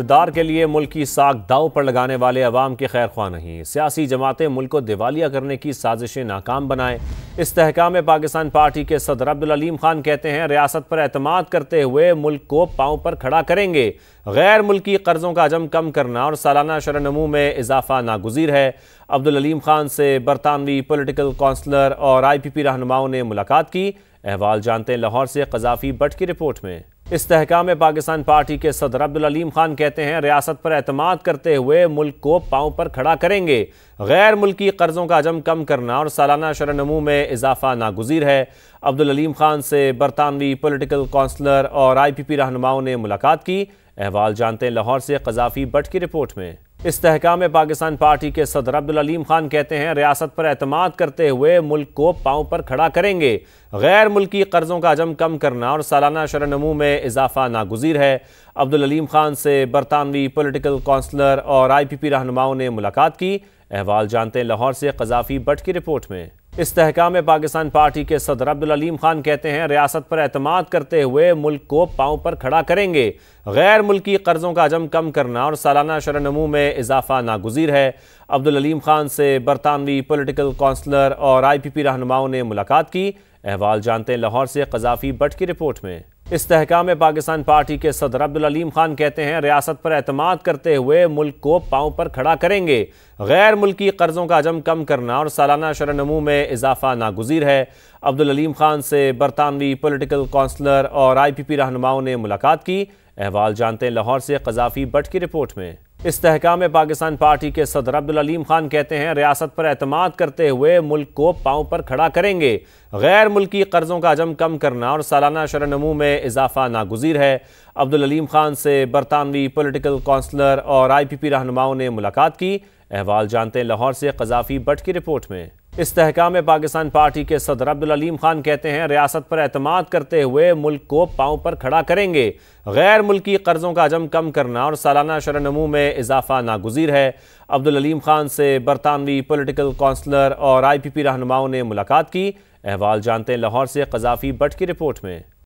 इकतदार के लिए मुल्क की साख दाव पर लगाने वाले अवाम के खैर ख्वा नहीं सियासी जमातें मुल्क को दिवालिया करने की साजिशें नाकाम बनाए इसकाम पाकिस्तान पार्टी के सदर अलीम खान कहते हैं रियासत पर अतमाद करते हुए मुल्क को पाँव पर खड़ा करेंगे गैर मुल्की कर्ज़ों का हजम कम करना और सालाना शरनमू में इजाफा नागजीर है अब्दुललीम खान से बरतानवी पोलिटिकल काउंसलर और आई पी पी रहनुमाओं ने मुलाकात की अहवाल जानते हैं लाहौर से कजाफी भट्ट की रिपोर्ट में इस्तेकाम पाकिस्तान पार्टी के सदर अब्दुल अलीम खान कहते हैं रियासत पर अतमाद करते हुए मुल्क को पाँव पर खड़ा करेंगे गैर मुल्की कर्ज़ों का हजम कम करना और सालाना शरनमू में इजाफा नागजीर है अब्दुल अलीम खान से बरतानवी पोलिटिकल काउंसलर और आई पी पी रहनुमाओं ने मुलाकात की अहवाल जानते हैं लाहौर से कजाफी बट की रिपोर्ट में इस तहकाम में पाकिस्तान पार्टी के सदर अब्दुललीम खान कहते हैं रियासत पर अतमाद करते हुए मुल्क को पाँव पर खड़ा करेंगे गैर मुल्की कर्जों का अजम कम करना और सालाना शरनमू में इजाफा नागजीर है अब्दुललीम खान से बरतानवी पोलिटिकल काउंसलर और आई पी पी रहनुमाओं ने मुलाकात की अहवाल जानते हैं लाहौर से कजाफी बट की रिपोर्ट में इस्तेकाम पाकिस्तान पार्टी के सदर अब्दुललीम खान कहते हैं रियासत पर अतमाद करते हुए मुल्क को पाँव पर खड़ा करेंगे गैर मुल्की कर्ज़ों का हजम कम करना और सालाना शरनमू में इजाफा नागजीर है अब्दुललीम खान से बरतानवी पोलिटिकल काउंसलर और आई पी पी रहनुमाओं ने मुलाकात की अहवाल जानते हैं लाहौर से कजाफी बट की रिपोर्ट में इस्तेकाम पाकिस्तान पार्टी के सदर अब्दुललीम खान कहते हैं रियासत पर अतमाद करते हुए मुल्क को पाँव पर खड़ा करेंगे गैर मुल्की कर्ज़ों का हजम कम करना और सालाना शरनमू में इजाफा नागुजीर है अब्दुललीम खान से बरतानवी पोलिटिकल काउंसलर और आई पी पी रहनुमाओं ने मुलाकात की अहवाल जानते हैं लाहौर से कजाफी बट की रिपोर्ट में इस तहकाम में पाकिस्तान पार्टी के सदर अब्दुललीम खान कहते हैं रियासत पर अतमाद करते हुए मुल्क को पाँव पर खड़ा करेंगे गैर मुल्की कर्ज़ों का अजम कम करना और सालाना शरनमू में इजाफा नागजीर है अब्दुललीम खान से बरतानवी पोलिटिकल काउंसलर और आई पी पी रहनुमाओं ने मुलाकात की अहवाल जानते हैं लाहौर से कजाफी बट की रिपोर्ट में इस्तेकाम पाकिस्तान पार्टी के सदर अब्दुललीम खान कहते हैं रियासत पर अतमाद करते हुए मुल्क को पाँव पर खड़ा करेंगे गैर मुल्की कर्ज़ों का हजम कम करना और सालाना शरनमू में इजाफा नागजीर है अब्दुललीम खान से बरतानवी पोलिटिकल काउंसलर और आई पी पी रहनुमाओं ने मुलाकात की अहवाल जानते हैं लाहौर से कजाफी बट की रिपोर्ट में